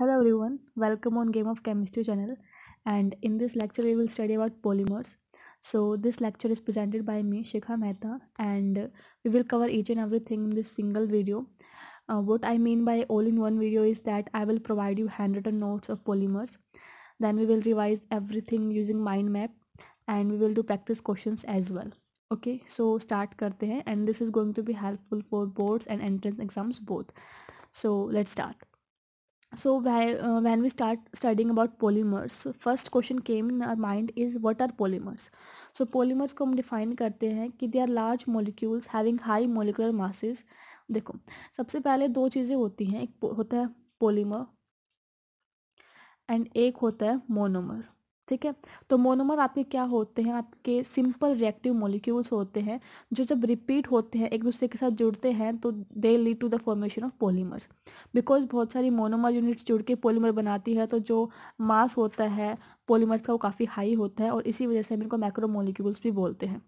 Hello everyone, welcome on Game of Chemistry channel and in this lecture we will study about polymers. So this lecture is presented by me Shikha Mehta and we will cover each and everything in this single video. Uh, what I mean by all in one video is that I will provide you handwritten notes of polymers. Then we will revise everything using mind map and we will do practice questions as well. Okay, so start करते हैं and this is going to be helpful for boards and entrance exams both. So let's start. so when we start studying about polymers so first question came in our mind is what are polymers so polymers को हम define करते हैं कि they are large molecules having high molecular masses देखो सबसे पहले दो चीज़ें होती हैं एक होता है polymer एंड एक होता है monomer ठीक है तो मोनोमर आपके क्या होते हैं आपके सिंपल रिएक्टिव मोलिक्यूल्स होते हैं जो जब रिपीट होते हैं एक दूसरे के साथ जुड़ते हैं तो they lead to the formation of polymers because बहुत सारी मोनोमर यूनिट्स जुड़ के पोलीमर बनाती है तो जो मास होता है पोलीमर्स का वो काफ़ी हाई होता है और इसी वजह से हम इनको माइक्रो मोलिक्यूल्स भी बोलते हैं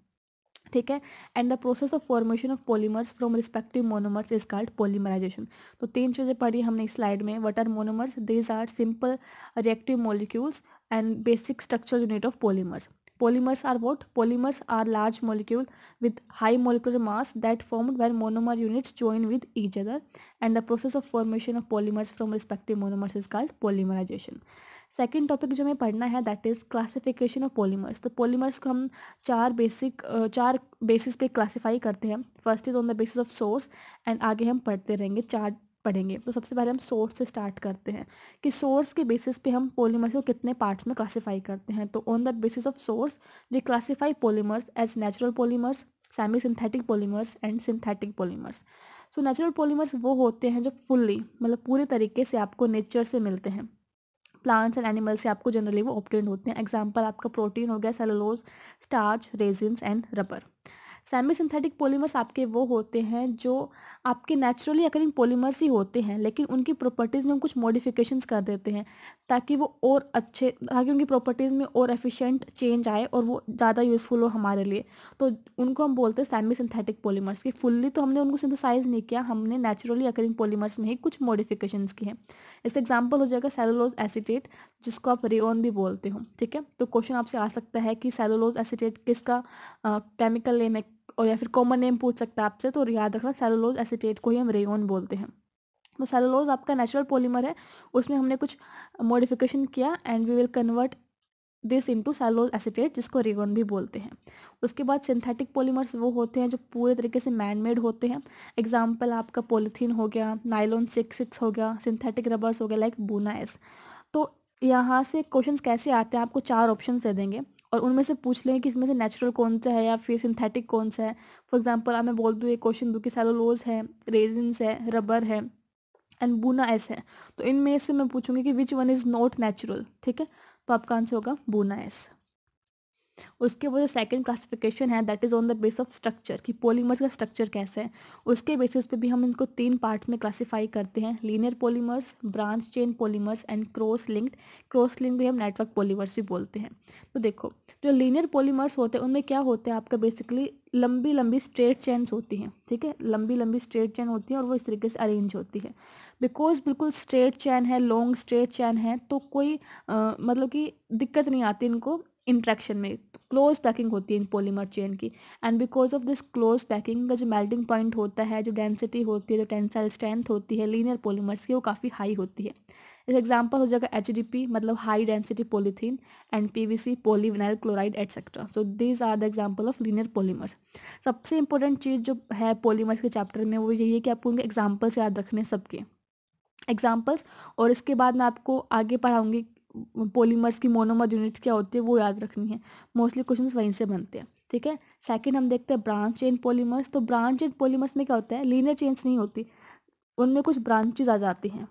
ठीक है and the process of formation of polymers from respective monomers is called polymerization तो तीन चीज़ें पढ़ी हमने स्लाइड में what are monomers these are simple reactive molecules and basic structural unit of polymers. Polymers are what? Polymers are large molecule with high molecular mass that formed when monomer units join with each other and the process of formation of polymers from respective monomers is called polymerization. Second topic जो हमें पढ़ना है that is classification of polymers तो polymers को हम चार basic चार basis पे क्लासिफाई करते हैं first is on the basis of source and आगे हम पढ़ते रहेंगे चार पढ़ेंगे तो सबसे पहले हम सोर्स से स्टार्ट करते हैं कि सोर्स के बेसिस पे हम पॉलीमर्स को कितने पार्ट्स में क्लासीफाई करते हैं तो on the basis of source we classify polymers as natural polymers semi synthetic polymers and synthetic polymers so natural polymers वो होते हैं जो फुल्ली मतलब पूरे तरीके से आपको नेचर से मिलते हैं प्लांट्स एंड एनिमल्स से आपको जनरली वो ऑप्टेंड होते हैं एग्जाम्पल आपका प्रोटीन हो गया cellulose starch resins and rubber semi synthetic polymers आपके वो होते हैं जो आपके नेचुरली अकरिंग पॉलीमर्स ही होते हैं लेकिन उनकी प्रॉपर्टीज़ में हम कुछ मॉडिफिकेशंस कर देते हैं ताकि वो और अच्छे ताकि उनकी प्रॉपर्टीज़ में और एफिशिएंट चेंज आए और वो ज़्यादा यूज़फुल हो हमारे लिए तो उनको हम बोलते हैं सेमी सिंथेटिक पोलीमर्स की फुल्ली तो हमने उनको सिंथेसाइज नहीं किया हमने नेचुरली अकरिंग पोलीमर्स में ही कुछ मॉडिफिकेशंस की हैं इस एग्जाम्पल हो जाएगा सेलोलोज एसिटेट जिसको आप रेओन भी बोलते हो ठीक है तो क्वेश्चन आपसे आ सकता है कि सेलोलोज एसिटेट किसका केमिकल नेम है और या फिर कॉमन नेम पूछ सकता है आपसे तो याद रखना सेलोलोज एसीटेट को ही हम रेयोन बोलते हैं तो सेलोलोज आपका नेचुरल पॉलीमर है उसमें हमने कुछ मॉडिफिकेशन किया and we will convert this into cellulose acetate जिसको रेगोन भी बोलते हैं उसके बाद सिंथेटिक पॉलीमर्स वो होते हैं जो पूरे तरीके से मैन मेड होते हैं एग्जाम्पल आपका पोलिथीन हो गया नाइलोन सिक्स सिक्स हो गया सिंथेटिक रबर्स हो गया लाइक बूनाइस एस तो यहाँ से क्वेश्चंस कैसे आते हैं आपको चार ऑप्शन दे देंगे और उनमें से पूछ लें कि इसमें से नेचुरल कौन सा है या फिर सिंथेटिक कौन सा है फॉर एग्जांपल आप मैं बोल दूँ एक क्वेश्चन दूँ कि सेलोलोज है रेजिनस है रबर है एंड बूना एस है तो इनमें से मैं पूछूंगी कि which one is not natural ठीक है तो आपका आंसर होगा बूना एस उसके वो जो सेकंड क्लासिफिकेशन है that is on the base of structure कि पोलीमर्स का स्ट्रक्चर कैसा है उसके बेसिस पे भी हम इनको तीन पार्ट्स में क्लासीफाई करते हैं linear polymers branch chain polymers and cross linked cross link भी हम नेटवर्क पोलीमर्स भी बोलते हैं तो देखो जो लीनियर पोलीमर्स होते हैं उनमें क्या होता है आपका बेसिकली लंबी लंबी स्ट्रेट चेन्स होती हैं ठीक है लंबी लंबी स्ट्रेट चेन होती है और वो इस तरीके से अरेंज होती है बिकॉज बिल्कुल स्ट्रेट चैन है लॉन्ग स्ट्रेट चैन है तो कोई आ, मतलब कि दिक्कत नहीं आती इनको इंट्रैक्शन में क्लोज पैकिंग होती है इन पोलीमर चेन की and because of this close packing का जो मेल्टिंग पॉइंट होता है जो डेंसिटी होती है जो टेंसाइल स्ट्रेंथ होती है लीनियर पोलीमर्स की वो काफ़ी हाई होती है इस एग्जाम्पल हो जाएगा एच मतलब high density polythene and P V C polyvinyl chloride etcetera so these are the example of linear polymers सबसे इंपॉर्टेंट चीज़ जो है पॉलीमर्स के चैप्टर में वो यही है कि आपको उनके एग्जाम्पल्स याद रखने सबके एग्जाम्पल्स और इसके बाद मैं आपको आगे पढ़ाऊँगी पोलीमर्स की मोनोमर यूनिट्स क्या होती है वो याद रखनी है मोस्टली क्वेश्चन वहीं से बनते हैं ठीक है सेकेंड हम देखते हैं ब्रांच चेन पोलीमर्स तो ब्रांच चेन पोलीमर्स में क्या होता है लीनियर चेन्स नहीं होती उनमें कुछ ब्रांचेज आ जाती हैं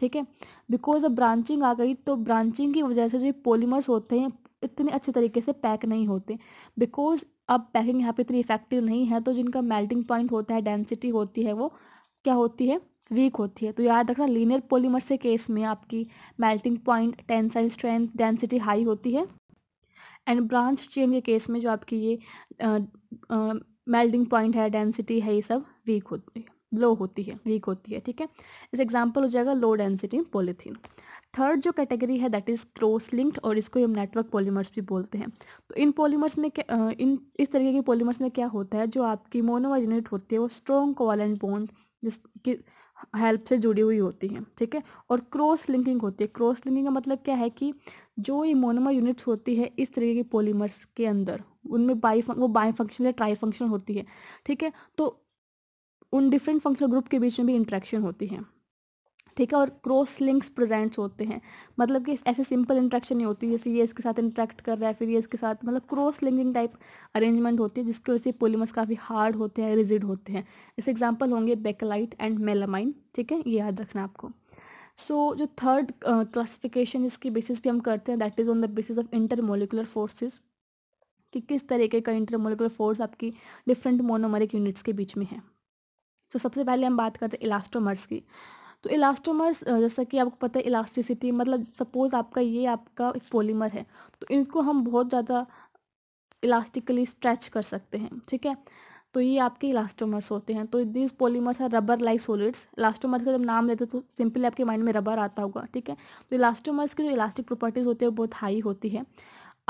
ठीक है बिकॉज अब ब्रांचिंग आ गई तो ब्रांचिंग की वजह से जो पोलीमर्स होते हैं इतने अच्छे तरीके से पैक नहीं होते बिकॉज अब पैकिंग यहाँ पे इतनी इफेक्टिव नहीं है तो जिनका मेल्टिंग पॉइंट होता है डेंसिटी होती है वो क्या होती है वीक होती है तो याद रखना लीनियर पॉलीमर से केस में आपकी melting point tensile strength density high होती है एंड ब्रांच चेन के केस में जो आपकी ये मेल्टिंग पॉइंट है डेंसिटी है ये सब वीक होती है लो होती है वीक होती है ठीक है इस एग्जाम्पल हो जाएगा लो डेंसिटी पोलीथीन थर्ड जो कैटेगरी है दैट इज़ क्रोस लिंक्ड और इसको हम नेटवर्क पॉलीमर्स भी बोलते हैं तो इन पॉलीमर्स में क्या इन इस तरीके के पॉलीमर्स में क्या होता है जो आपकी मोनोवर यूनिट होती है वो स्ट्रॉन्ग कोवलेंट बॉन्ड जिसकी हेल्प से जुड़ी हुई होती हैं ठीक है और क्रॉस लिंकिंग होती है क्रॉस लिंकिंग का मतलब क्या है कि जो ये मोनोमर यूनिट्स होती है इस तरीके की पॉलीमर्स के अंदर उनमें बाई वो बाई फंक्शन या ट्राई फंक्शन होती है ठीक है तो उन डिफरेंट फंक्शनल ग्रुप के बीच में भी इंट्रैक्शन होती है ठीक है और क्रॉस लिंक्स प्रेजेंट्स होते हैं मतलब कि ऐसे सिंपल इंट्रैक्शन नहीं होती जैसे ये इसके साथ इंट्रैक्ट कर रहा है फिर ये इसके साथ मतलब क्रॉस लिंकिंग टाइप अरेंजमेंट होती है जिसकी वजह से पोलिमर्स काफ़ी हार्ड होते हैं रिजिड होते हैं इस एग्जाम्पल होंगे बेकलाइट एंड मेलामाइन ठीक है ये याद रखना आपको सो so, जो थर्ड क्लासिफिकेशन uh, बेसिस पे हम करते हैं that is on the basis of inter molecular forces कि किस तरीके का इंटर मोलिकुलर फोर्स आपकी डिफरेंट मोनोमरिक यूनिट्स के बीच में है सो so, सबसे पहले हम बात करते हैं इलास्टोमर्स की तो इलास्टोमर्स जैसा कि आपको पता है इलास्टिसिटी मतलब सपोज़ आपका ये आपका एक पोलीमर है तो इनको हम बहुत ज़्यादा इलास्टिकली स्ट्रेच कर सकते हैं ठीक है तो ये आपके इलास्टोमर्स होते हैं तो this polymers are rubber like solids elastomers का जब नाम लेते हैं तो सिंपली आपके माइंड में रबर आता होगा ठीक है तो इलास्टोमर्स की जो इलास्टिक प्रॉपर्टीज़ होती है वो बहुत हाई होती है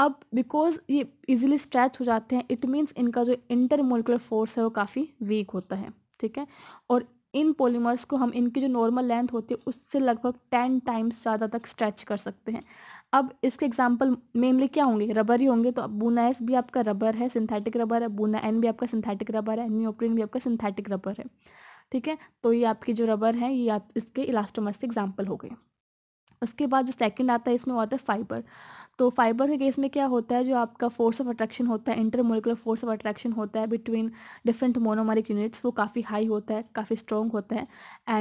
अब बिकॉज ये इजीली स्ट्रेच हो जाते हैं इट मीन्स इनका जो इंटर मोलिकुलर फोर्स है वो काफ़ी वीक होता है ठीक है और इन पॉलीमर्स को हम इनकी जो नॉर्मल लेंथ होती है उससे लगभग टेन टाइम्स ज़्यादा तक स्ट्रेच कर सकते हैं अब इसके एग्जाम्पल मेनली क्या होंगे रबर ही होंगे तो बूना एस भी आपका रबर है सिंथेटिक रबर है बूना एन भी आपका सिंथेटिक रबर है न्योप्रिन भी आपका सिंथेटिक रबर है ठीक है तो ये आपकी जो रबर है ये आप इसके इलास्टोमर्स के एग्जाम्पल हो गए उसके बाद जो सेकंड आता है इसमें आता है फाइबर तो फाइबर के केस में क्या होता है जो आपका फोर्स ऑफ अट्रैक्शन होता है इंटरमोलिकुलर फोर्स ऑफ अट्रैक्शन होता है बिटवीन डिफरेंट मोनोमारिक यूनिट्स वो काफ़ी हाई होता है काफ़ी स्ट्रॉन्ग होता है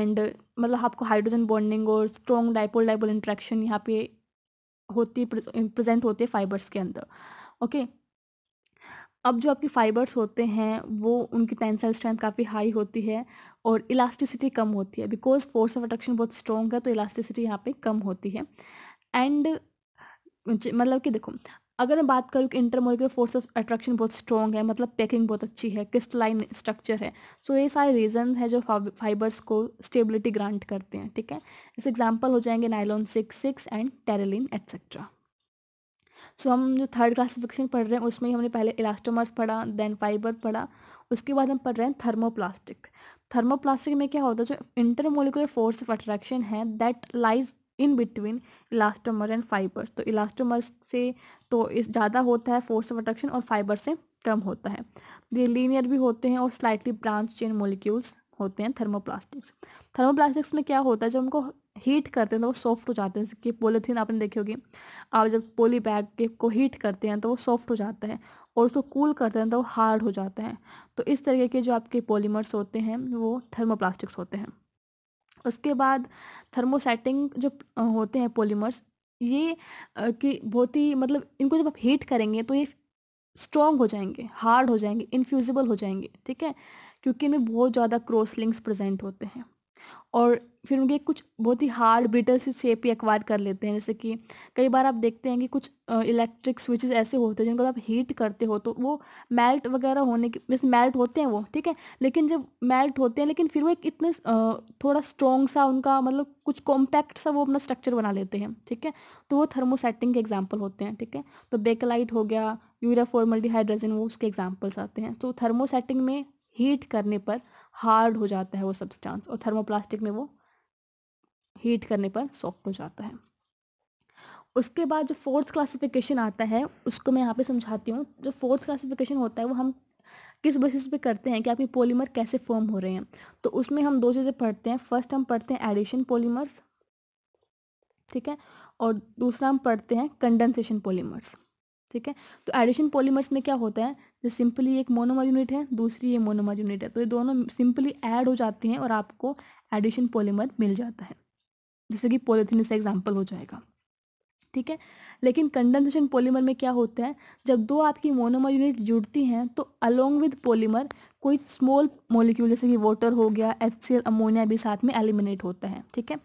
एंड मतलब आपको हाइड्रोजन बॉन्डिंग और स्ट्रॉन्ग डाइपोल डाइपोल इंट्रैक्शन यहाँ पे होती प्रेजेंट होती है फाइबर्स के अंदर ओके okay? अब जो आपके फाइबर्स होते हैं वो उनकी टेंसाइल स्ट्रेंथ काफ़ी हाई होती है और इलास्टिसिटी कम होती है बिकॉज फोर्स ऑफ अट्रैक्शन बहुत स्ट्रॉन्ग है तो इलास्टिसिटी यहाँ पे कम होती है एंड मतलब कि देखो अगर मैं बात करूँ कि इंटरमोलिकुलर फोर्स ऑफ अट्रैक्शन बहुत स्ट्रॉन्ग है मतलब पैकिंग बहुत अच्छी है क्रिस्टलाइन स्ट्रक्चर है सो so, ये सारे रीजन है जो फाइबर्स को स्टेबिलिटी ग्रांट करते हैं ठीक है इस एग्जाम्पल हो जाएंगे nylon six six and terylene etcetera so हम जो थर्ड क्लासिफिकेशन पढ़ रहे हैं उसमें हमने पहले इलास्टोमर्स पढ़ा देन फाइबर पढ़ा उसके बाद हम पढ़ रहे हैं थर्मोप्लास्टिक थर्मोप्लास्टिक में क्या होता है जो इंटरमोलिकुलर फोर्स ऑफ अट्रैक्शन है that lies in between elastomer and fibre तो इलास्टोमर्स से तो इस ज़्यादा होता है फोर्स ऑफ अट्रैक्शन और फाइबर से कम होता है ये लीनियर भी होते हैं और स्लाइटली ब्रांच चेन मोलिक्यूल्स होते हैं थर्मोप्लास्टिक्स थर्मोप्लास्टिक्स में क्या होता है जब उनको हीट करते हैं तो वो सॉफ्ट हो जाते हैं जैसे कि पोलिथीन आपने देखी होगी आप जब पोली बैग के को हीट करते हैं तो वो सॉफ्ट हो जाता है और उसको कूल करते हैं तो वो हार्ड हो जाता है तो इस तरीके के जो आपके पोलीमर्स होते हैं वो थर्मोप्लास्टिक्स होते हैं उसके बाद थर्मोसेटिंग जो होते हैं पोलीमर्स ये कि बहुत ही मतलब इनको जब आप हीट करेंगे तो ये स्ट्रॉन्ग हो जाएंगे हार्ड हो जाएंगे इन्फ्यूजिबल हो जाएंगे ठीक है क्योंकि इनमें बहुत ज़्यादा क्रॉस लिंक्स प्रेजेंट होते हैं और फिर उनके कुछ बहुत ही हार्ड ब्रिटल सी शेप भी एक्वायर कर लेते हैं जैसे कि कई बार आप देखते हैं कि कुछ इलेक्ट्रिक स्विचेस ऐसे होते हैं जिनको आप हीट करते हो तो वो मेल्ट वगैरह होने के जैसे मेल्ट होते हैं वो ठीक है लेकिन जब मेल्ट होते हैं लेकिन फिर वो एक इतने थोड़ा स्ट्रॉन्ग सा उनका मतलब कुछ कॉम्पैक्ट सा वो अपना स्ट्रक्चर बना लेते हैं ठीक है तो वो थर्मोसेटिंग के एग्जाम्पल होते हैं ठीक है तो बेकलाइट हो गया यूरिया फॉर्मल डिहाइड्रोजन वो उसके एग्जाम्पल्स आते हैं तो थर्मोसेटिंग में हीट करने पर हार्ड हो जाता है वो सब्सटेंस और थर्मोप्लास्टिक में वो हीट करने पर सॉफ्ट हो जाता है उसके बाद जो फोर्थ क्लासिफिकेशन आता है उसको मैं यहाँ पे समझाती हूँ जो फोर्थ क्लासिफिकेशन होता है वो हम किस बेसिस पे करते हैं कि आपके पॉलीमर कैसे फॉर्म हो रहे हैं तो उसमें हम दो चीज़ें पढ़ते हैं फर्स्ट हम पढ़ते हैं एडिशन पॉलीमर्स ठीक है और दूसरा हम पढ़ते हैं कंडेंसेशन पॉलीमर्स ठीक है तो एडिशन पॉलीमर्स में क्या होता है जो सिंपली एक मोनोमर यूनिट है दूसरी ये मोनोमर यूनिट है तो ये दोनों सिंपली ऐड हो जाती हैं और आपको एडिशन पोलीमर मिल जाता है जैसे कि पोलिथिन इसका एग्जाम्पल हो जाएगा ठीक है लेकिन कंडेंसेशन पॉलीमर में क्या होता है जब दो आपकी मोनोमर यूनिट जुड़ती हैं तो अलोंग विद पॉलीमर कोई स्मॉल मोलिक्यूल जैसे कि वाटर हो गया एच अमोनिया भी साथ में एलिमिनेट होता है ठीक है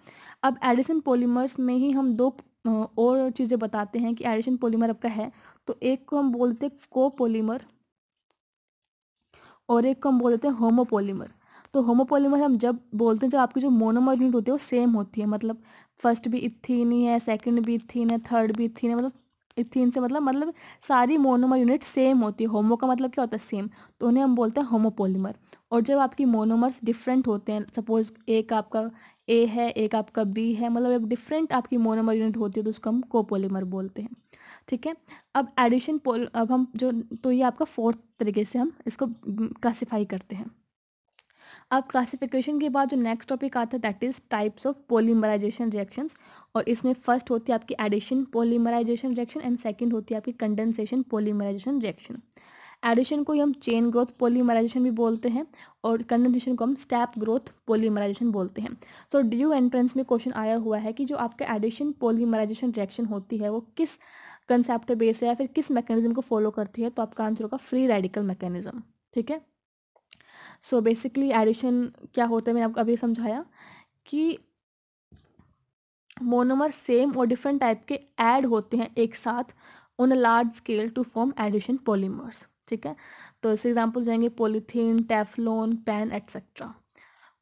अब एडिशन पॉलीमर्स में ही हम दो और चीज़ें बताते हैं कि एडिशन पॉलीमर आपका है तो एक को हम बोलते हैं को पोलीमर और एक को हम बोल देते हैं होमोपोलीमर तो होमोपोलीमर हम जब बोलते हैं जब आपकी जो मोनोमर यूनिट होती है वो सेम होती है मतलब फर्स्ट भी इथिन ही है सेकंड भी इथीन है थर्ड भी इथीन है मतलब इथिन से मतलब मतलब सारी मोनोमर यूनिट सेम होती है होमो का मतलब क्या होता है सेम तो उन्हें हम बोलते हैं होमोपोलीमर और जब आपकी मोनोमर्स डिफरेंट होते हैं सपोज एक आपका ए है एक आपका बी है मतलब एक डिफरेंट आपकी मोनोमर यूनिट होती है तो उसको हम कोपोलीमर बोलते हैं ठीक है अब एडिशन पोल अब हम जो तो ये आपका फोर्थ तरीके से हम इसको क्लासीफाई करते हैं अब क्लासिफिकेशन के बाद जो नेक्स्ट टॉपिक आता है that is types of polymerisation reactions और इसमें फर्स्ट होती है आपकी addition polymerisation reaction and second होती है आपकी कंडेंसेशन पोलीमराइजेशन रिएक्शन एडिशन को हम चेन ग्रोथ पोलीमराइजेशन भी बोलते हैं और कंडेंसेशन को हम स्टेप ग्रोथ पोलीमराइजेशन बोलते हैं सो ड्यू एंट्रेंस में क्वेश्चन आया हुआ है कि जो आपका एडिशन पोलीमराइजेशन रिएक्शन होती है वो किस कंसेप्ट बेस है या फिर किस मैकेनिज्म को फॉलो करती है तो आपका आंसर होगा फ्री रेडिकल मैकेनिज्म ठीक है सो बेसिकली एडिशन क्या होता है मैंने आपको अभी समझाया कि मोनोमर सेम और डिफरेंट टाइप के ऐड होते हैं एक साथ on a large scale to form addition polymers ठीक है तो इससे एग्जांपल जाएंगे पोलिथीन टेफलोन पैन एट्सेट्रा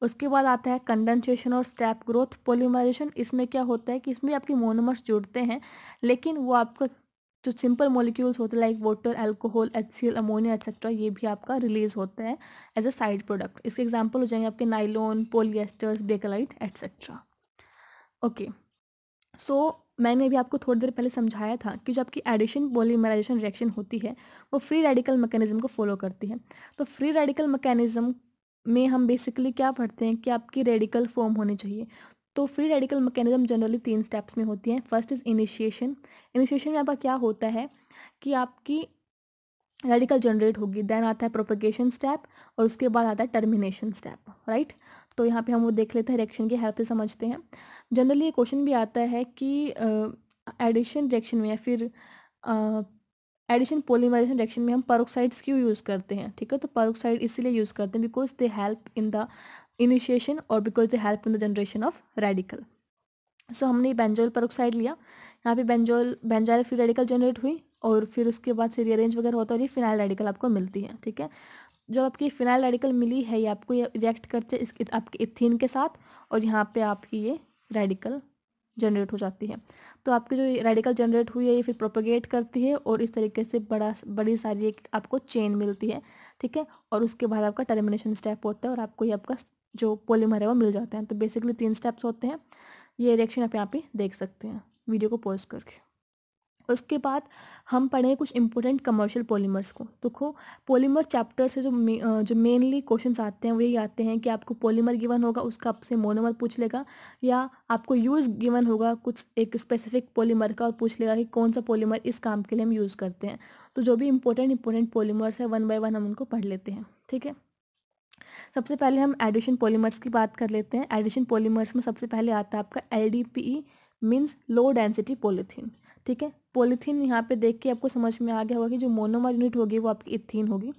उसके बाद आता है कंडेंसेशन और स्टेप ग्रोथ पोलीमराइजेशन इसमें क्या होता है कि इसमें आपके मोनोमर्स जुड़ते हैं लेकिन वो आपका जो सिंपल मॉलिक्यूल्स होते हैं like water alcohol H ammonia etcetera ये भी आपका रिलीज होता है एज अ साइड प्रोडक्ट इसके एग्जाम्पल हो जाएंगे आपके nylon polyesters Bakelite etcetera okay so मैंने अभी आपको थोड़ी देर पहले समझाया था कि जो आपकी एडिशन पोलीमराइजेशन रिएक्शन होती है वो फ्री रेडिकल मैकेनिज्म को फॉलो करती है तो फ्री रेडिकल मैकेनिज्म में हम बेसिकली क्या पढ़ते हैं कि आपकी रेडिकल फॉर्म होनी चाहिए तो फ्री रेडिकल मैकेनिज्म जनरली तीन स्टेप्स में होती हैं फर्स्ट इज़ इनिशिएशन इनिशिएशन में आपका क्या होता है कि आपकी रेडिकल जनरेट होगी देन आता है प्रोपोगेशन स्टेप और उसके बाद आता है टर्मिनेशन स्टेप राइट तो यहाँ पे हम वो देख लेते हैं रिएक्शन की हेल्प से समझते हैं जनरली ये क्वेश्चन भी आता है कि एडिशन uh, रिएक्शन में या फिर एडिशन पोलीमराइजेशन रिएक्शन में हम परोक्साइड्स क्यों यूज़ करते हैं ठीक है तो परोक्साइड इसीलिए यूज़ करते हैं because they help in the initiation और because they help in the generation of radical so हमने बेंजोल परोक्साइड लिया यहाँ पे benzoyl benzyl free radical generate हुई और फिर उसके बाद से रीअरेंज वगैरह होता है और फिनाइल रेडिकल आपको मिलती है ठीक है जो आपकी फिनाइल रेडिकल मिली है ये आपको ये रिएक्ट करते हैं आपके इथिन के साथ और यहाँ पे आपकी ये रेडिकल जनरेट हो जाती है तो आपकी जो रेडिकल जनरेट हुई है ये फिर प्रोपोगेट करती है और इस तरीके से बड़ा बड़ी सारी एक आपको चेन मिलती है ठीक है और उसके बाद आपका टर्मिनेशन स्टेप होता है और आपको ये आपका जो पोलीमर है वो मिल जाता है तो बेसिकली तीन स्टेप्स होते हैं ये रिएक्शन आप यहाँ पे देख सकते हैं वीडियो को पॉज करके उसके बाद हम पढ़े कुछ इंपॉर्टेंट कमर्शियल पॉलीमर्स को देखो पॉलीमर चैप्टर से जो जो मेनली क्वेश्चंस आते हैं वो यही आते हैं कि आपको पॉलीमर गिवन होगा उसका आपसे मोनोमर पूछ लेगा या आपको यूज़ गिवन होगा कुछ एक स्पेसिफिक पॉलीमर का और पूछ लेगा कि कौन सा पॉलीमर इस काम के लिए हम यूज़ करते हैं तो जो भी इंपॉर्टेंट इंपॉर्टेंट पॉलीमर्स है वन बाई वन हम उनको पढ़ लेते हैं ठीक है सबसे पहले हम एडिशन पॉलीमर्स की बात कर लेते हैं एडिशन पॉलीमर्स में सबसे पहले आता है आपका L D P E means low density polythene ठीक है पोलिथीन यहाँ पे देख के आपको समझ में आ गया होगा कि जो मोनोमर यूनिट होगी वो आपकी इथिन होगी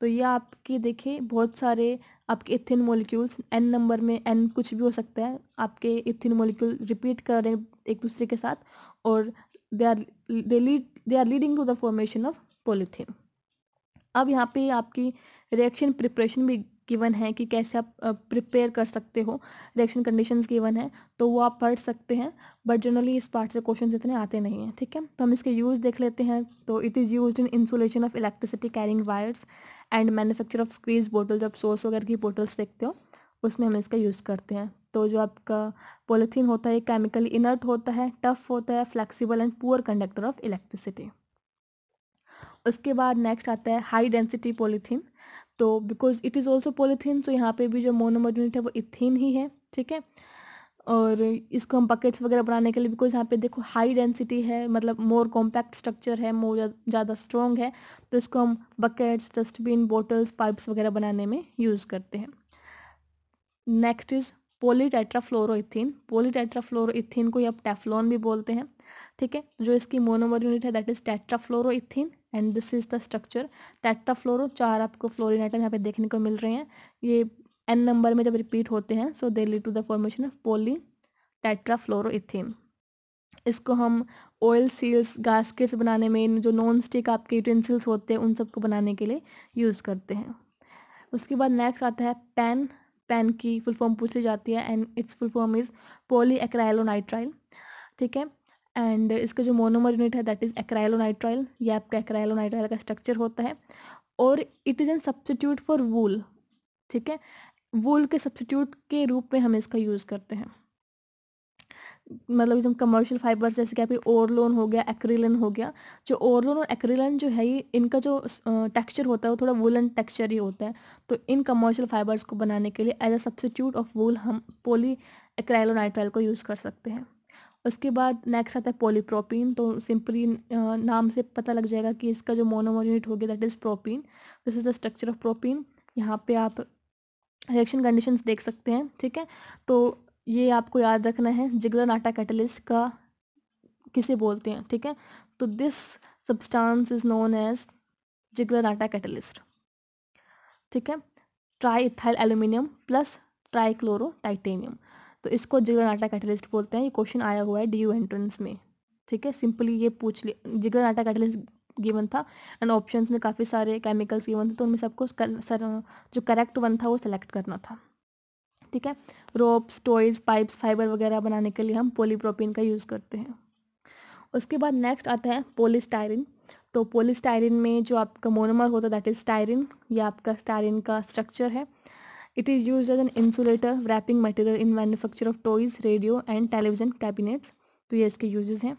तो ये आपके देखिए बहुत सारे आपके इथिन मोलिक्यूल्स एन नंबर में एन कुछ भी हो सकता है आपके इथिन मोलिक्यूल रिपीट कर रहे हैं एक दूसरे के साथ और they are they lead they are leading to the formation of polythene अब यहाँ पे आपकी रिएक्शन प्रिपरेशन भी गिवन है कि कैसे आप प्रिपेयर कर सकते हो रिएक्शन कंडीशन गिवन है तो वो आप पढ़ सकते हैं बट जनरली इस पार्ट से क्वेश्चन इतने आते नहीं हैं ठीक है तो हम इसके यूज़ देख लेते हैं तो it is use in insulation of electricity carrying wires and manufacture of squeeze bottle जब सोर्स वगैरह की बोटल्स देखते हो उसमें हम इसका यूज़ करते हैं तो जो आपका पोलिथीन होता है केमिकली इनर्ट होता है टफ होता है flexible and poor conductor of electricity उसके बाद नेक्स्ट आता है हाई डेंसिटी पोलिथीन तो because it is also polythene सो यहाँ पे भी जो मोनोमर यूनिट है वो इथिन ही है ठीक है और इसको हम बकेट्स वगैरह बनाने के लिए बिकॉज यहाँ पे देखो हाई डेंसिटी है मतलब मोर कॉम्पैक्ट स्ट्रक्चर है मोर ज़्यादा स्ट्रॉन्ग है तो इसको हम बकेट्स डस्टबिन बोटल्स पाइप्स वगैरह बनाने में यूज़ करते हैं नेक्स्ट इज़ पोलीटेट्राफ्लोरोथीन पोलीटेट्राफ्लोरोथीन को ही आप टेफ्लोन भी बोलते हैं ठीक है जो इसकी मोनोमर यूनिट है that is tetrafluoroethene and this is the structure fluoro चार आपको फ्लोरिन आइटम यहाँ पे देखने को मिल रहे हैं ये एन नंबर में जब रिपीट होते हैं so they lead to the formation of poly ethene इसको हम ऑयल सील्स गास्केट्स बनाने में जो नॉन स्टिक आपके यूटेंसिल्स होते हैं उन सबको बनाने के लिए यूज़ करते हैं उसके बाद नेक्स्ट आता है पैन पैन की फुल फॉर्म पूछी जाती है and its full form is poly acrylonitrile ठीक है एंड इसका जो मोनोमर यूनिट है दैट इज़ एक्राइलोनाइट्राइल ये आपका एक्राइलोनाइट्राइल का स्ट्रक्चर होता है और it is an substitute for wool ठीक है वूल के सब्सटीट्यूट के रूप में हम इसका यूज़ करते हैं मतलब एकदम कमर्शियल फाइबर्स जैसे कि आप ओरलोन हो गया एक्रिलन हो गया जो ओरलोन और एक्रिलन जो है ये इनका जो टेक्सचर होता है वो थोड़ा वुलन टेक्सचर ही होता है तो इन कमर्शियल फाइबर्स को बनाने के लिए as a substitute of wool हम पोली एक्राइलोनाइट्राइल को यूज़ कर सकते हैं उसके बाद नेक्स्ट आता है पॉलीप्रोपीन तो सिंपली नाम से पता लग जाएगा कि इसका जो मोनोमर यूनिट हो गया that is propene this is the structure of propene यहाँ पे आप रिएक्शन कंडीशंस देख सकते हैं ठीक है तो ये आपको याद रखना है जिगलर नाटा कैटलिस्ट का किसे बोलते हैं ठीक है तो this substance is known as Ziegler Natta catalyst ठीक है triethyl aluminium plus trichloro titanium तो इसको जिगर नाटा कैटलिस्ट बोलते हैं ये क्वेश्चन आया हुआ है डी यू एंट्रेंस में ठीक है सिंपली ये पूछ लिया जिगर नाटा कैटलिस्ट गिवन था एंड ऑप्शंस में काफ़ी सारे केमिकल्स गिवन थे तो उनमें सबको सर जो करेक्ट वन था वो सेलेक्ट करना था ठीक है रोप्स टॉयज पाइप्स फाइबर वगैरह बनाने के लिए हम पोलीप्रोपिन का यूज़ करते हैं उसके बाद नेक्स्ट आता है पोलिस्टायरिन तो पोलिस्टायरिन में जो आपका मोनोमर होता है दैट इज स्टायरिन ये आपका स्टायरिन का स्ट्रक्चर है It is used as an insulator, wrapping material in manufacture of toys, radio and television cabinets. तो ये इसके यूजेस हैं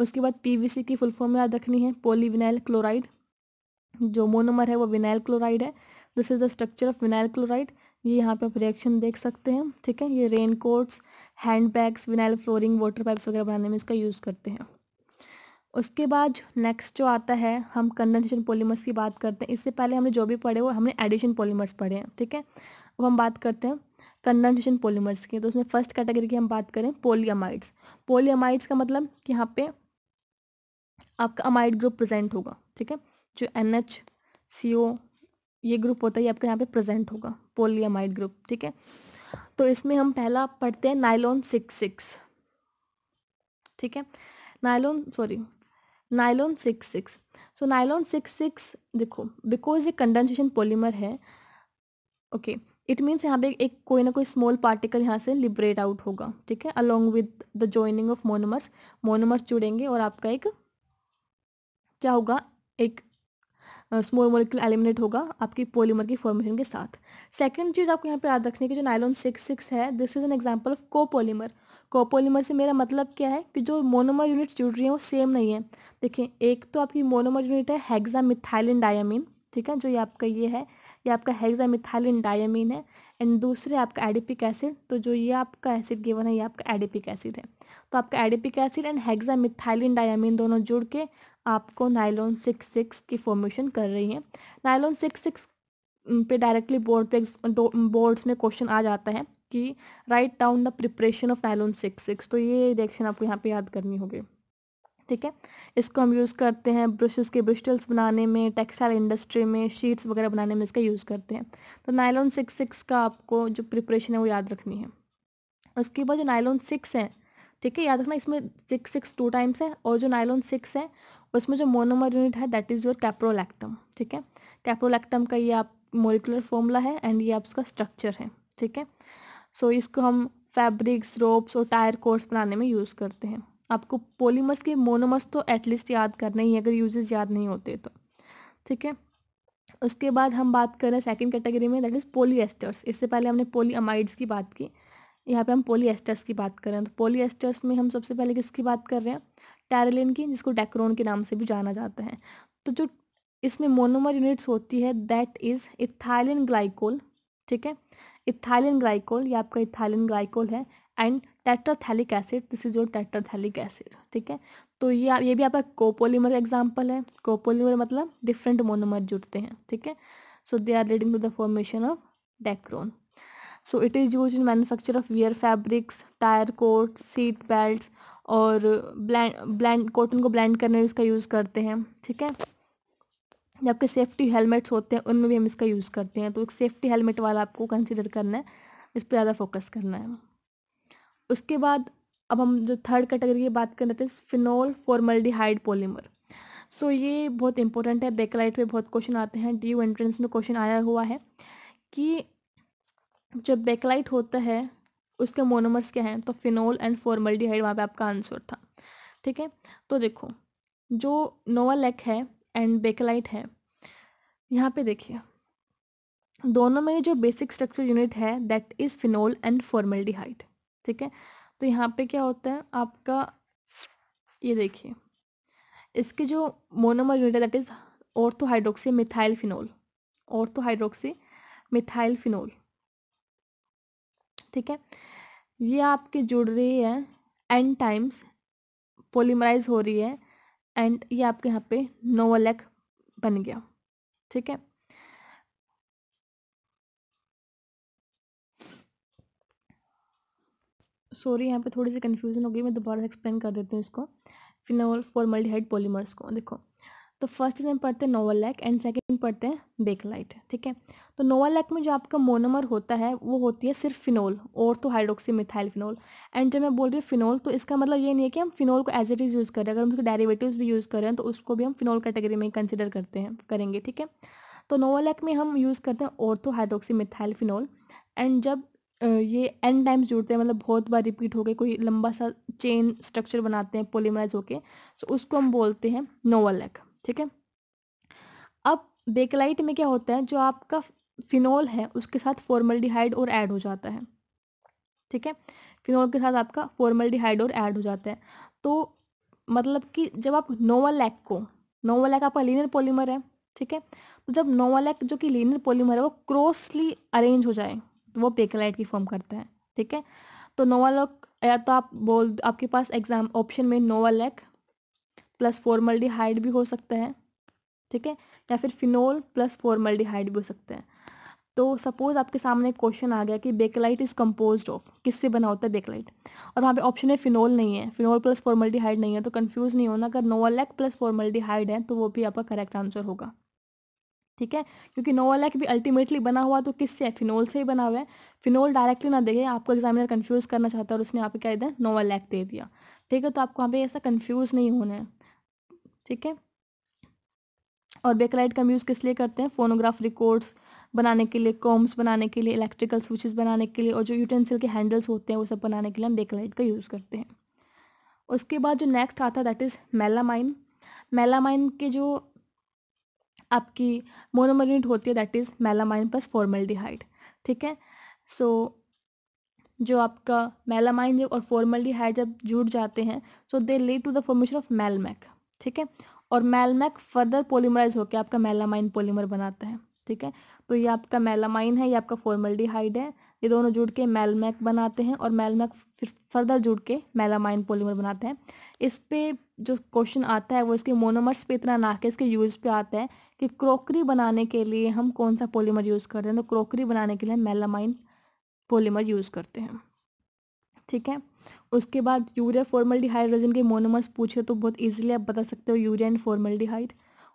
उसके बाद पीवीसी की फुल फॉर्म याद रखनी है पोलीविनाइल क्लोराइड जो मोनोमर है वो विनाइल क्लोराइड है this is the structure of vinyl chloride ये यहाँ पे आप रिएक्शन देख सकते हैं ठीक है ये raincoats handbags vinyl flooring water pipes वगैरह बनाने में इसका यूज़ करते हैं उसके बाद नेक्स्ट जो आता है हम कंडेंसेशन पॉलीमर्स की बात करते हैं इससे पहले हमने जो भी पढ़े वो हमने एडिशन पॉलीमर्स पढ़े हैं ठीक है अब हम बात करते हैं कंडेंसेशन पॉलीमर्स की तो उसमें फर्स्ट कैटेगरी की हम बात करें पोलियामाइड्स पोलियामाइड्स का मतलब कि यहाँ पे आपका अमाइड ग्रुप प्रेजेंट होगा ठीक है जो एन एच सी ओ ये ग्रुप होता है ये आपका यहाँ पे प्रेजेंट होगा पोलियामाइड ग्रुप ठीक है तो इसमें हम पहला पढ़ते हैं नाइलॉन सिक्स सिक्स ठीक है nylon sorry nylon six six so nylon six six देखो बिकॉज ये कंडेंसेशन पॉलीमर है ओके okay, इट मीन्स यहाँ पे एक कोई ना कोई स्मॉल पार्टिकल यहाँ से लिबरेट आउट होगा ठीक है along with the joining of monomers monomers जुड़ेंगे और आपका एक क्या होगा एक स्मॉल मोलिकुल एलिमिनेट होगा आपकी पोलीमर की फॉर्मेशन के साथ सेकंड चीज़ आपको यहाँ पे याद रखने की जो नायलोन सिक्स सिक्स है this is an example of copolymer copolymer से मेरा मतलब क्या है कि जो मोनोमर यूनिट जुड़ रही हैं वो सेम नहीं है देखिए एक तो आपकी मोनोमर यूनिट है हेक्सा मिथाइलिन ठीक है जो ये आपका ये है ये आपका हेक्सामिथाइलिन डायमिन है एंड दूसरे आपका एडिपिक एसिड तो जो ये आपका एसिड गिवन है ये आपका एडिपिक एसिड है तो आपका adipic acid and hexamethylene diamine दोनों जुड़ के आपको नाइलॉन सिक्स सिक्स की फॉर्मेशन कर रही है नाइलॉन सिक्स सिक्स पे डायरेक्टली बोर्ड पे बोर्ड्स में क्वेश्चन आ जाता है कि write down the preparation of nylon six six तो ये रिएक्शन आपको यहाँ पे याद करनी होगी ठीक है इसको हम यूज़ करते हैं ब्रशेस के ब्रिस्टल्स बनाने में टेक्सटाइल इंडस्ट्री में शीट्स वगैरह बनाने में इसका यूज़ करते हैं तो नायलॉन सिक्स सिक्स का आपको जो प्रिपरेशन है वो याद रखनी है उसके बाद जो नायलॉन सिक्स है ठीक है याद रखना इसमें सिक्स सिक्स टू टाइम्स है और जो नायलॉन सिक्स है उसमें जो मोनोमर यूनिट है दैट इज़ योर कैप्रोलैक्टम ठीक है कैप्रोलैक्टम का ये आप मोलिकुलर फॉर्मूला है एंड ये आप उसका स्ट्रक्चर है ठीक है सो इसको हम फैब्रिक्स रोप्स और टायर कोर्स बनाने में यूज़ करते हैं आपको पोलीमर्स के मोनोमर्स तो एटलीस्ट याद करना ही है अगर यूजेस याद नहीं होते तो ठीक है उसके बाद हम बात कर रहे हैं सेकेंड कैटेगरी में दैट इज़ पोलीएस्टर्स इससे पहले हमने पोलीअमाइड्स की बात की यहाँ पे हम पोलीएस्टर्स की बात कर रहे हैं तो पोलीएस्टर्स में हम सबसे पहले किसकी बात कर रहे हैं टैरलिन की जिसको डेक्रोन के नाम से भी जाना जाता है तो जो इसमें मोनोमर यूनिट्स होती है दैट इज़ इथाइलिन ग्लाइकोल ठीक है इथाइलिन ग्लाइकोल या आपका इथाइलिन ग्लाइकोल है and terephthalic acid this is your terephthalic acid ठीक है तो ये ये भी आपका कोपोलीमर एग्जाम्पल है कोपोलीमर मतलब डिफरेंट मोनोमर जुड़ते हैं ठीक है so they are leading to the formation of Dacron so it is use in manufacture of wear fabrics tyre coat seat belt और ब्लैंड ब्लैंड कॉटन को ब्लैंड करने में इसका यूज़ करते हैं ठीक है जबकि सेफ्टी हेलमेट्स होते हैं उनमें भी हम इसका यूज़ करते हैं तो एक सेफ्टी हेलमेट वाला आपको कंसिडर करना है इस पर ज़्यादा फोकस करना है उसके बाद अब हम जो थर्ड कैटेगरी की बात करें that is phenol formaldehyde polymer so ये बहुत इंपॉर्टेंट है बेकलाइट में बहुत क्वेश्चन आते हैं डी एंट्रेंस में क्वेश्चन आया हुआ है कि जब बेकलाइट होता है उसके मोनोमर्स क्या हैं तो फिनोल एंड फॉर्मल्डिहाइड वहाँ पे आपका आंसर था ठीक है तो देखो जो नोवालेक है एंड बेकलाइट है यहाँ पे देखिए दोनों में जो बेसिक स्ट्रक्चर यूनिट है that is phenol and formaldehyde ठीक है तो यहाँ पे क्या होता है आपका ये देखिए इसके जो monomer unit that is ortho hydroxy methyl phenol ortho hydroxy methyl phenol ठीक है ये आपकी जुड़ रही है एंड टाइम्स पोलीमराइज हो रही है एंड ये आपके यहाँ पे नोवलैक बन गया ठीक है सॉरी यहाँ पे थोड़ी सी कन्फ्यूज़न हो गई मैं दोबारा एक्सप्लेन कर देती हूँ इसको फिनोल फॉर्मल्डिहाइड पॉलीमर्स को देखो तो फर्स्ट इसमें पढ़ते हैं लैक एंड सेकेंड पढ़ते हैं बेकलाइट ठीक है तो लैक में जो आपका मोनोमर होता है वो होती है सिर्फ फिनोल और तो हाइड्रोक्सी मिथाइल फिनोल एंड जब मैं बोल रही हूँ फिनोल तो इसका मतलब ये नहीं है कि हम फिनोल को एज इट इज़ यूज़ करें अगर हम उसके डेरिवेटिव्स भी यूज़ करें तो उसको भी हम फिनोल कैटेगरी में कंसिडर करते हैं करेंगे ठीक है तो लैक में हम यूज़ करते हैं और तो हाइड्रोक्सी मिथाइल फिनोल एंड जब ये एन टाइम्स जुड़ते हैं मतलब बहुत बार रिपीट होकर कोई लंबा सा चेन स्ट्रक्चर बनाते हैं पोलीमराइज होके सो उसको हम बोलते हैं नोवल एग ठीक है अब बेकलाइट में क्या होता है जो आपका फिनोल है उसके साथ फॉर्मल्डिहाइड और ऐड हो जाता है ठीक है फिनोल के साथ आपका फॉर्मल्डिहाइड और ऐड हो जाता है तो मतलब कि जब आप नोवल को नोवल आपका लीनियर पॉलीमर है ठीक है तो जब नोवल जो कि लीनर पॉलीमर है वो क्रॉसली अरेंज हो जाए तो वो पेकलाइट की फॉर्म करता है ठीक है तो लॉक या तो आप बोल आपके पास एग्जाम ऑप्शन में नोवालैक प्लस फॉर्मल्डिहाइड भी हो सकता है ठीक है या फिर फिनोल प्लस फॉर्मल्डिहाइड भी हो सकते हैं तो सपोज़ आपके सामने क्वेश्चन आ गया कि बेकलाइट इज़ कम्पोज ऑफ किससे बना होता है बेकलाइट और वहाँ पे ऑप्शन है फिनोल नहीं है फिनोल प्लस फॉर्मल्डिहाइड नहीं है तो कंफ्यूज नहीं होना अगर नोवालैक प्लस फॉर्मल्डिहाइड है तो वो भी आपका करेक्ट आंसर होगा ठीक है क्योंकि नोवालैक भी अल्टीमेटली बना हुआ तो किससे है फिनोल से ही बना हुआ है फिनोल डायरेक्टली ना देखे आपको एग्जामिनर कन्फ्यूज़ करना चाहता है और उसने यहाँ पे क्या दे नोवालैक दे दिया ठीक है तो आपको वहाँ पे ऐसा कन्फ्यूज नहीं होना है ठीक है और बेकलाइट का यूज़ किस लिए करते हैं फोनोग्राफ रिकॉर्ड्स बनाने के लिए कॉम्स बनाने के लिए इलेक्ट्रिकल स्विचेस बनाने के लिए और जो यूटेंसिल के हैंडल्स होते हैं वो सब बनाने के लिए हम बेकलाइट का यूज़ करते हैं उसके बाद जो नेक्स्ट आता है दैट इज़ मेलामाइन मेलामाइन के जो आपकी मोनोमर यूनिट होती है that is melamine plus formaldehyde ठीक है सो so, जो आपका मेलामाइन और फॉर्मल्डिहाइड जब जुड़ जाते हैं so they lead to the formation of Melmac ठीक है और मेलमैक फर्दर पोलीमराइज होकर आपका मेलामाइन पोलीमर बनाता है ठीक है तो ये आपका मेलामाइन है ये आपका फॉर्मल्डिहाइड है ये दोनों जुड़ के मेलमैक बनाते हैं और मेलमैक फिर फर्दर जुड़ के मेलामाइन पोलीमर बनाते हैं इस पर जो क्वेश्चन आता है वो इसके मोनोमर्स पे इतना ना के इसके यूज़ पे आता है कि क्रोकरी बनाने के लिए हम कौन सा पॉलीमर यूज़ करते हैं तो क्रोकरी बनाने के लिए मेलामाइन पॉलीमर यूज़ करते हैं ठीक है उसके बाद यूरिया फॉर्मल्डिहाइड रेजिन के मोनोमर्स पूछे तो बहुत इजीली आप बता सकते हो यूरिया एंड फॉर्मल्डिहाइड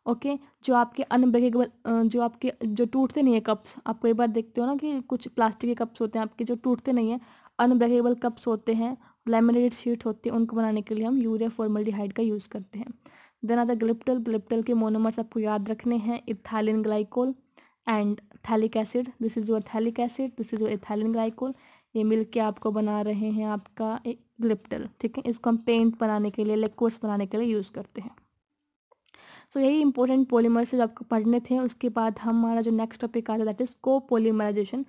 ओके जो आपके अनब्रेकेबल जो आपके जो टूटते नहीं है कप्स आप कई बार देखते हो ना कि कुछ प्लास्टिक के कप्स होते हैं आपके जो टूटते नहीं हैं अनब्रेकेबल कप्स होते हैं लेमिनेटेड शीट होती है उनको बनाने के लिए हम यूरिया फॉर्मल्डिहाइड का यूज़ करते हैं देन आता ग्लिप्टल ग्लिप्टल के मोनोमर्स आपको याद रखने हैं ethylene glycol and phthalic acid this is your phthalic acid this is your ethylene glycol ये मिल के आपको बना रहे हैं आपका एक ग्लिप्टल ठीक है इसको हम पेंट बनाने के लिए लिक्विड्स बनाने के लिए यूज़ करते हैं सो so, यही इंपॉर्टेंट पॉलीमर्स जो आपको पढ़ने थे उसके बाद हमारा जो नेक्स्ट टॉपिक आता है दैट इज़ को पोलीमराइजेशन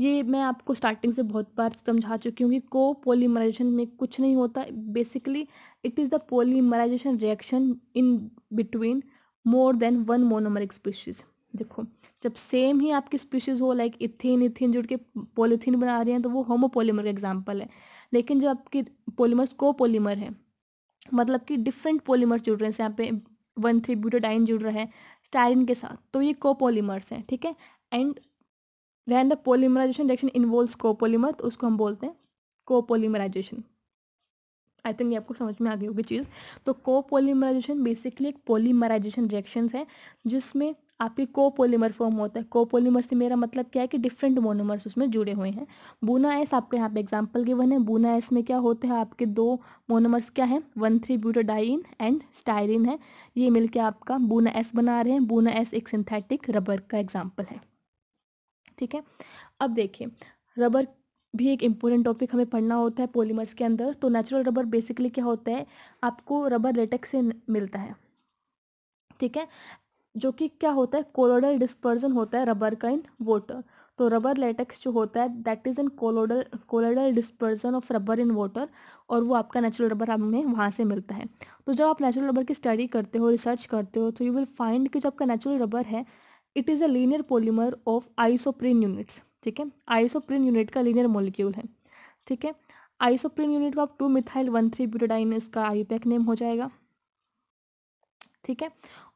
ये मैं आपको स्टार्टिंग से बहुत बार समझा चुकी हूँ कि को पोलीमराइजेशन में कुछ नहीं होता basically it is the polymerisation reaction in between more than one monomeric species देखो जब सेम ही आपकी स्पीशीज़ हो लाइक इथिन इथिन जुड़ के पोलिथिन बना रहे हैं तो वो होमोपोलीमर का एग्जाम्पल है लेकिन जब आपकी पोलीमर्स को पोलीमर है मतलब कि डिफरेंट पोलीमर्स जुड़ रहे हैं यहाँ पे वन थ्री ब्यूटोडाइन जुड़ रहे हैं स्टारिन के साथ तो ये कोपोलीमर्स हैं ठीक है and when the polymerisation reaction involve copolymer तो उसको हम बोलते हैं कोपोलीमराइजेशन आई थिंक ये आपको समझ में आ गई होगी चीज़ तो कोपोलीमराइजेशन बेसिकली एक पोलीमराइजेशन रिएक्शन है जिसमें आपके कोपोलीमर फॉर्म होता है कोपोलीमर से मेरा मतलब क्या है कि डिफरेंट मोनोमर्स उसमें जुड़े हुए हैं बूना एस आपके यहाँ पे एग्जाम्पल गिवन है बूना एस में क्या होते हैं आपके दो मोनोमर्स क्या हैं one three butadiene and styrene है ये मिलके आपका बूना एस बना रहे हैं बूना एस एक सिंथेटिक रबर का एग्जाम्पल है ठीक है अब देखिए रबर भी एक इम्पोर्टेंट टॉपिक हमें पढ़ना होता है पॉलीमर्स के अंदर तो नेचुरल रबर बेसिकली क्या होता है आपको रबर लेटेक्स से मिलता है ठीक है जो कि क्या होता है कोलोडल डिस्पर्जन होता है रबर का इन वाटर तो रबर लेटेक्स जो होता है that is in colloidal colloidal dispersion of rubber in water और वो आपका नेचुरल रबर हमें वहाँ से मिलता है तो जब आप नेचुरल रबर की स्टडी करते हो रिसर्च करते हो तो यू विल फाइंड कि जो आपका नेचुरल रबर है it is a linear polymer of isoprene units ठीक है आइसोप्रिन यूनिट का लीनियर मोलिक्यूल है ठीक है आइसोप्रिन यूनिट का two methyl one three butadiene इसका आई पैक नेम हो जाएगा ठीक है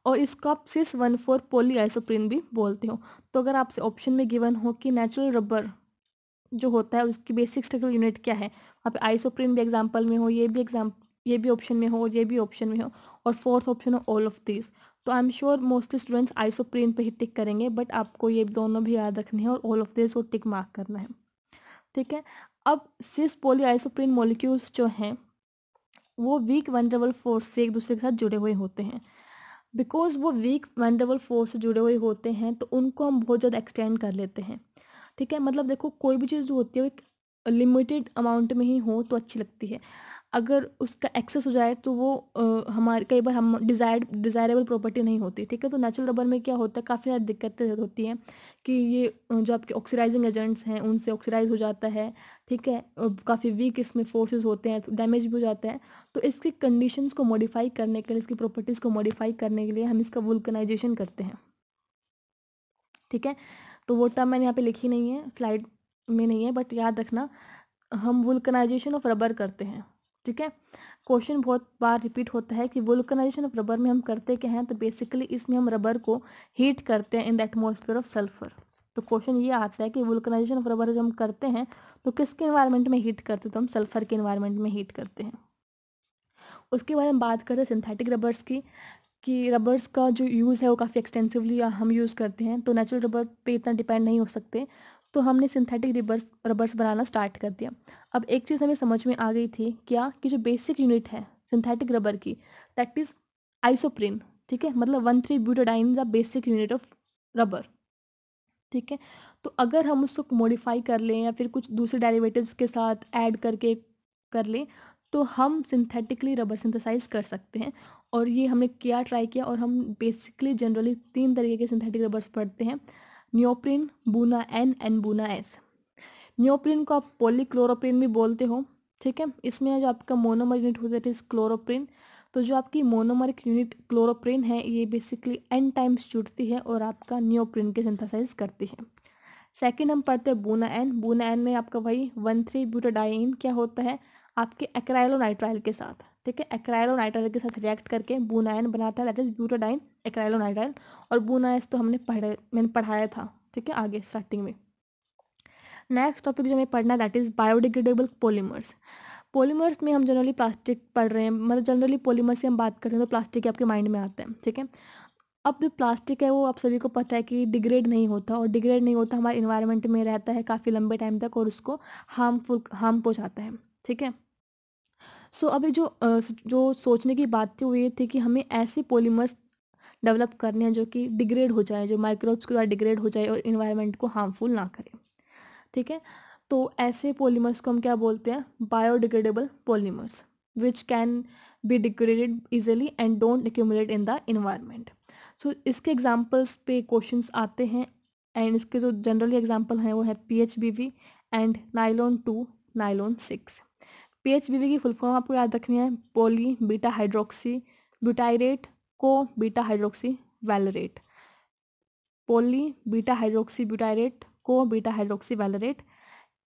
और इसको आप cis one four polyisoprene भी बोलते हो तो अगर आपसे ऑप्शन में गिवन हो कि नेचुरल रबर जो होता है उसकी बेसिक स्ट्रक्चर यूनिट क्या है वहाँ पे आइसोप्रिन भी एग्जाम्पल में हो ये भी एग्जाम ये भी ऑप्शन में हो ये भी ऑप्शन में हो और फोर्थ ऑप्शन हो ऑल ऑफ दिस तो I am sure mostly students isoprene पे ही टिक करेंगे बट आपको ये दोनों भी याद रखने हैं और ऑल ऑफ दिस को टिक मार्क करना है ठीक है अब सिस पोली आइसोप्रीन मोलिक्यूल्स जो हैं वो वीक वनडबल फोर्स से एक दूसरे के साथ जुड़े हुए होते हैं बिकॉज वो वीक वनडबल फोर्स से जुड़े हुए होते हैं तो उनको हम बहुत ज़्यादा एक्सटेंड कर लेते हैं ठीक है मतलब देखो कोई भी चीज़ जो होती है वो एक लिमिटेड अमाउंट में ही हो तो अच्छी लगती है अगर उसका एक्सेस हो जाए तो वो हमारे कई बार हम डिज़ायर डिज़ायरेबल प्रॉपर्टी नहीं होती ठीक है तो नेचुरल रबर में क्या होता है काफ़ी ज़्यादा दिक्कतें होती हैं कि ये जो आपके ऑक्सीडाइजिंग एजेंट्स हैं उनसे ऑक्सीडाइज हो जाता है ठीक है काफ़ी वीक इसमें फ़ोर्सेज होते हैं तो डैमेज भी हो जाता है तो इसकी कंडीशन को मॉडिफाई करने के लिए इसकी प्रॉपर्टीज़ को मॉडिफाई करने के लिए हम इसका वुल्कनाइजेशन करते हैं ठीक है तो वो टर्म मैंने यहाँ पे लिखी नहीं है स्लाइड में नहीं है बट याद रखना हम वुल्कनाइजेशन ऑफ रबर करते हैं ठीक है क्वेश्चन बहुत बार रिपीट होता है कि वोल्कनाइजेशन ऑफ रबर में हम करते क्या हैं तो बेसिकली इसमें हम रबर को हीट करते हैं in the atmosphere of sulphur तो क्वेश्चन ये आता है कि वुल्कनाइजेशन ऑफ रबर जब हम करते हैं तो किसके इन्वायरमेंट में हीट करते हैं तो हम सल्फर के इन्वायरमेंट में हीट करते हैं उसके बाद हम बात करें सिंथेटिक रबर्स की कि रबर्स का जो यूज़ है वो काफ़ी एक्सटेंसिवली हम यूज़ करते हैं तो नेचुरल रबर पे इतना डिपेंड नहीं हो सकते तो हमने सिंथेटिक रिबर्स रबर्स बनाना स्टार्ट कर दिया अब एक चीज़ हमें समझ में आ गई थी क्या कि जो बेसिक यूनिट है सिंथेटिक रबर की दैट इज़ आइसोप्रिन ठीक है मतलब one three butadiene is a basic unit of rubber ठीक है तो अगर हम उसको मॉडिफाई कर लें या फिर कुछ दूसरे डेरिवेटिव्स के साथ ऐड करके कर लें तो हम सिंथेटिकली रबर सिंथेसाइज कर सकते हैं और ये हमने किया ट्राई किया और हम बेसिकली जनरली तीन तरीके के सिंथेटिक रबर्स पढ़ते हैं neoprene Buna N and Buna S neoprene को आप पोलिक्लोरोप्रिन भी बोलते हो ठीक है इसमें जो आपका मोनोमर यूनिट होता है इज़ क्लोरोप्रिन तो जो आपकी मोनोमरिक यूनिट क्लोरोप्रिन है ये बेसिकली एन टाइम्स जुड़ती है और आपका न्योप्रिन के सिंथेसाइज करती है सेकेंड हम पढ़ते हैं बूना एन बूना एन में आपका वही वन थ्री ब्यूटाडाइन क्या होता है आपके एक्राइलोनाइट्राइल के साथ ठीक है एक्राइलोनाइट्राइल के साथ रिएक्ट करके बुनायन बनाता है दैट इज ब्यूटाडाइन एक्राइलोनाइट्राइल और बुनायस तो हमने पढ़े मैंने पढ़ाया था ठीक है आगे स्टार्टिंग में नेक्स्ट टॉपिक जो हमें पढ़ना है that is biodegradable polymers polymers में हम जनरली प्लास्टिक पढ़ रहे हैं मतलब जनरली पोलीमर्स से हम बात करते हैं तो प्लास्टिक आपके माइंड में आते हैं ठीक है अब जो प्लास्टिक है वो आप सभी को पता है कि डिग्रेड नहीं होता और डिग्रेड नहीं होता हमारे इन्वायरमेंट में रहता है काफ़ी लंबे टाइम तक और उसको हार्मफुल हार्म पहुँचाता है ठीक है सो अभी जो जो सोचने की बात थी वो ये थी कि हमें ऐसे पॉलीमर्स डेवलप करने हैं जो कि डिग्रेड हो जाए जो माइक्रोब्स के द्वारा डिग्रेड हो जाए और इन्वायरमेंट को हार्मफुल ना करें ठीक है तो ऐसे पॉलीमर्स को हम क्या बोलते हैं biodegradable polymers which can be degraded easily and don't accumulate in the environment so इसके एग्जाम्पल्स पे क्वेश्चन आते हैं एंड इसके जो जनरली एग्जाम्पल हैं वो है P H B V and nylon two nylon six PHBV की फुल फॉर्म आपको याद रखनी है poly beta hydroxy butyrate co beta hydroxy valerate poly beta hydroxy butyrate co beta hydroxy valerate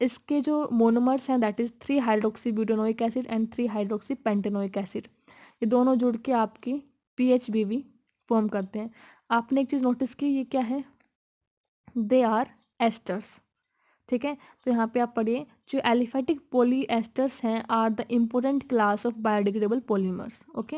इसके जो मोनोमर्स हैं that is three hydroxy butanoic acid and three hydroxy pentanoic acid ये दोनों जुड़ के आपकी पीएचबीवी फॉर्म करते हैं आपने एक चीज़ नोटिस की ये क्या है दे आर एस्टर्स ठीक है तो यहाँ पे आप पढ़िए जो एलिफेटिक पोलीएस्टर्स हैं are the important class of biodegradable polymers okay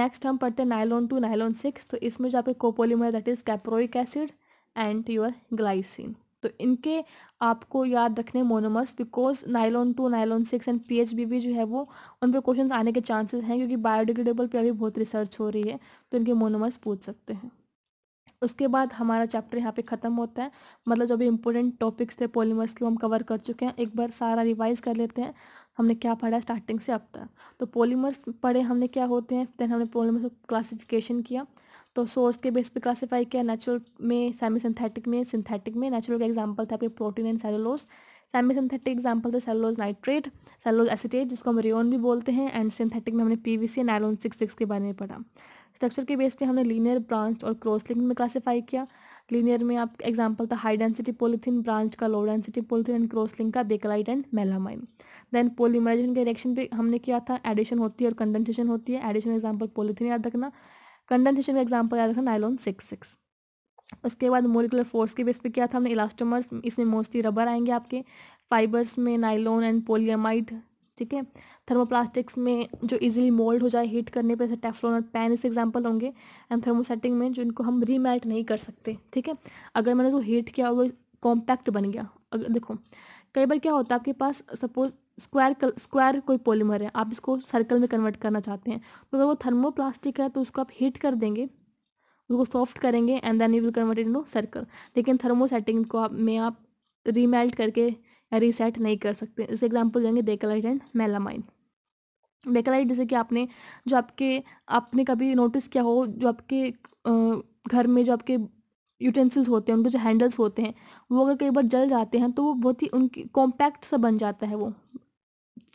next हम पढ़ते हैं नाइलॉन टू नाइलॉन सिक्स तो इसमें जो आपके copolymer that is caproic acid and your glycine तो इनके आपको याद रखने monomers because nylon two nylon six and P H B भी जो है वो उन पर क्वेश्चन आने के चांसेज हैं क्योंकि बायोडिग्रेडेबल पर अभी बहुत रिसर्च हो रही है तो इनके मोनोमर्स पूछ सकते हैं उसके बाद हमारा चैप्टर यहाँ पे ख़त्म होता है मतलब जो भी इंपॉर्टेंट टॉपिक्स थे पॉलीमर्स के हम कवर कर चुके हैं एक बार सारा रिवाइज़ कर लेते हैं हमने क्या पढ़ा स्टार्टिंग से अब तक तो पॉलीमर्स पढ़े हमने क्या होते हैं दैन हमने पॉलीमर्स को क्लासिफिकेशन किया तो सोर्स के बेस पे क्लासिफाई किया नेचुरल में सेमी सिंथेटिक में सिंथेटिक में नेचुरल का एग्जाम्पल था आपके protein and cellulose semi synthetic example थे सेलोज नाइट्रेट सेलोज एसिटेट जिसको हम रियोन भी बोलते हैं एंड सिंथेटिक में हमने PVC V C six six के बारे में पढ़ा स्ट्रक्चर के बेस पे हमने लीनियर ब्रांच और क्रॉस लिंक में क्लासीफाई किया लीनियर में आप एग्जाम्पल था हाई डेंसिटी पोलिथीन ब्रांच का low density polythene and cross link का bakelite and melamine then polymerization के रिएक्शन पे हमने किया था एडिशन होती है और कंडेंसेशन होती है एडिशन एग्जाम्पल पोलिथीन याद रखना कंडेंसेशन का एग्जाम्पल याद रखना नाइलॉन सिक्स सिक्स उसके बाद मोलिकुलर फोर्स के बेस पे किया था हमने इलास्टोमर्स इसमें मोस्टली रबर आएंगे आपके फाइबर्स में नाइलॉन एंड पोलियामाइड ठीक है थर्मोप्लास्टिक्स में जो इजीली मोल्ड हो जाए हीट करने पे जैसे और पैन इस एग्जांपल होंगे एंड थर्मोसेटिंग में जो इनको हम रीमेल्ट नहीं कर सकते ठीक है अगर मैंने जो हीट किया वो कॉम्पैक्ट बन गया अगर देखो कई बार क्या होता है आपके पास सपोज स्क्वायर स्क्वायर कोई पोलीमर है आप इसको सर्कल में कन्वर्ट करना चाहते हैं तो अगर वो थर्मोप्लास्टिक है तो उसको आप हीट कर देंगे उसको सॉफ्ट करेंगे and then you will convert it in circle लेकिन थर्मोसेटिंग को आप में आप रीमेल्ट करके रीसेट नहीं कर सकते इस एग्जाम्पल देंगे बेकलाइट एंड मेलामाइन बेकलाइट जैसे कि आपने जो आपके आपने कभी नोटिस किया हो जो आपके घर में जो आपके यूटेंसिल्स होते हैं उनके जो हैंडल्स होते हैं वो अगर कई बार जल जाते हैं तो वो बहुत ही उनकी कॉम्पैक्ट सा बन जाता है वो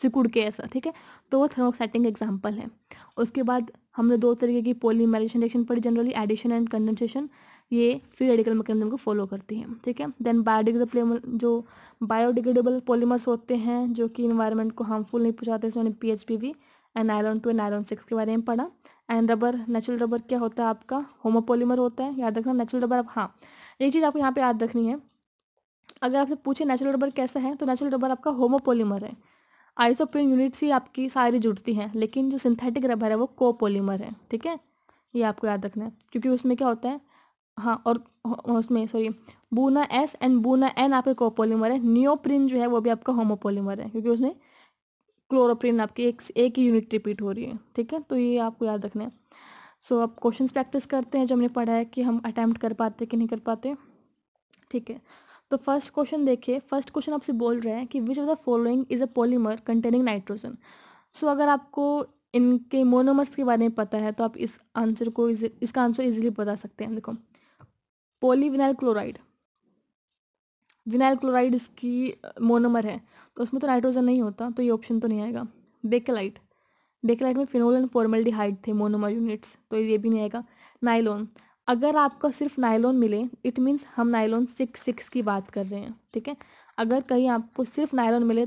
सिकुड़ के ऐसा ठीक है तो वो थर्मोसेटिंग एग्जाम्पल है उसके बाद हमने दो तरीके की पोलीमराइजेशन रिएक्शन पढ़ी जनरली एडिशन एंड कंडेंसेशन ये फ्री रेडिकल मैकेनिज्म को फॉलो करती हैं ठीक है देन बायोडिग्रेडेबल जो बायोडिग्रेडेबल पॉलीमर्स होते हैं जो कि इन्वायरमेंट को हार्मफुल नहीं पहुँचाते हैं उन्होंने P H P V and iron two and iron six के बारे में पढ़ा एंड रबर नेचुरल रबर क्या होता है आपका होमोपोलीमर होता है याद रखना नेचुरल रबर हाँ ये चीज़ आपको यहाँ पे याद रखनी है अगर आपसे पूछे नेचुरल रबर कैसा है तो नेचुरल रबर आपका होमोपोलीमर है आइसोप्रीन यूनिट से आपकी सारी जुड़ती हैं लेकिन जो सिंथेटिक रबर है वो कोपोलीमर है ठीक है ये आपको याद रखना है क्योंकि उसमें क्या होता है हाँ और उसमें sorry Buna S and Buna N आपके कोपोलीमर है नियोप्रिन जो है वो भी आपका होमोपोलीमर है क्योंकि उसमें क्लोरोप्रिन आपकी एक एक ही यूनिट रिपीट हो रही है ठीक है तो ये आपको याद रखना है सो आप अब क्वेश्चन प्रैक्टिस करते हैं जो हमने पढ़ा है कि हम अटैम्प्ट कर पाते कि नहीं कर पाते ठीक है तो फर्स्ट क्वेश्चन देखिए फर्स्ट क्वेश्चन आपसे बोल रहे हैं कि which of the following is a polymer containing nitrogen so अगर आपको इनके मोनोमर्स के बारे में पता है तो आप इस आंसर को इस, इसका आंसर इजीली बता सकते हैं देखो पोलीविनाइल क्लोराइड विनाइल क्लोराइड इसकी मोनोमर है तो उसमें तो नाइट्रोजन नहीं होता तो ये ऑप्शन तो नहीं आएगा बेकेलाइट बेकेलाइट में फिनोल एंड फॉर्मेल्डिहाइड थे मोनोमर यूनिट्स तो ये भी नहीं आएगा नाइलोन अगर आपको सिर्फ नाइलॉन मिले इट मीन्स हम नाइलॉन सिक्स सिक्स की बात कर रहे हैं ठीक है अगर कहीं आपको सिर्फ नायलॉन मिले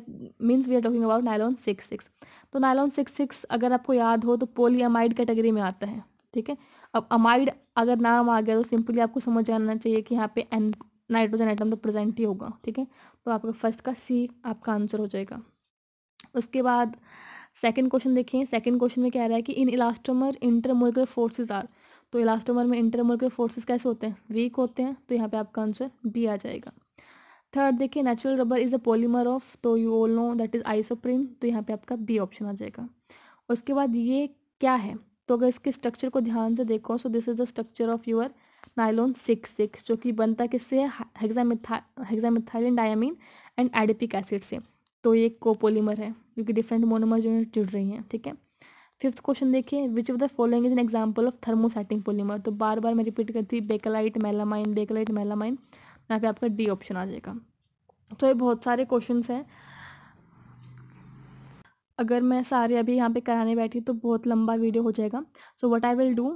means we are talking about nylon six six तो नाइलॉन सिक्स सिक्स अगर आपको याद हो तो पोलियामाइड कैटेगरी में आता है ठीक है अब अमाइड अगर नाम आ गया तो सिंपली आपको समझ आना चाहिए कि यहाँ पे एन नाइट्रोजन आइटम तो प्रेजेंट ही होगा ठीक है तो आपका फर्स्ट का सी आपका आंसर हो जाएगा उसके बाद सेकंड क्वेश्चन देखिए सेकंड क्वेश्चन में क्या रहा है कि in elastomer intermolecular forces are तो इलास्टोमर में इंटरमोलिकुलर फोर्सेज कैसे होते हैं वीक होते हैं तो यहाँ पे आपका आंसर बी आ जाएगा थर्ड देखिए natural rubber is a polymer of तो you all know that is isoprene तो यहाँ पे आपका बी ऑप्शन आ जाएगा उसके बाद ये क्या है तो अगर इसके स्ट्रक्चर को ध्यान से देखो so this is the structure of your nylon six six जो कि बनता किससे hexamethylene diamine and adipic acid से तो ये कोपोलीमर है क्योंकि डिफरेंट मोनोमर जो जुड़ रही हैं ठीक है फिफ्थ क्वेश्चन देखिए which of the following is an example of thermosetting polymer तो बार बार मैं रिपीट करती बेकलाइट मेलामाइन बेकलाइट मेलामाइन यहाँ पे आपका डी ऑप्शन आ जाएगा तो ये बहुत सारे क्वेश्चन हैं अगर मैं सारे अभी यहाँ पे कराने बैठी तो बहुत लंबा वीडियो हो जाएगा so what I will do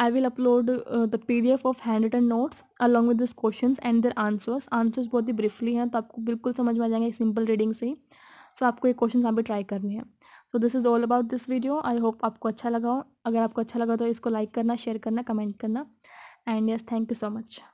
I will upload the PDF of hand written notes along with this question and their answers answers बहुत ही ब्रीफली हैं तो आपको बिल्कुल समझ में आ जाएंगे सिंपल रीडिंग से ही सो so, आपको ये क्वेश्चन यहाँ पर ट्राई करने हैं so this is all about this video I hope आपको अच्छा लगा हो अगर आपको अच्छा लगा तो इसको लाइक करना शेयर करना कमेंट करना and yes thank you so much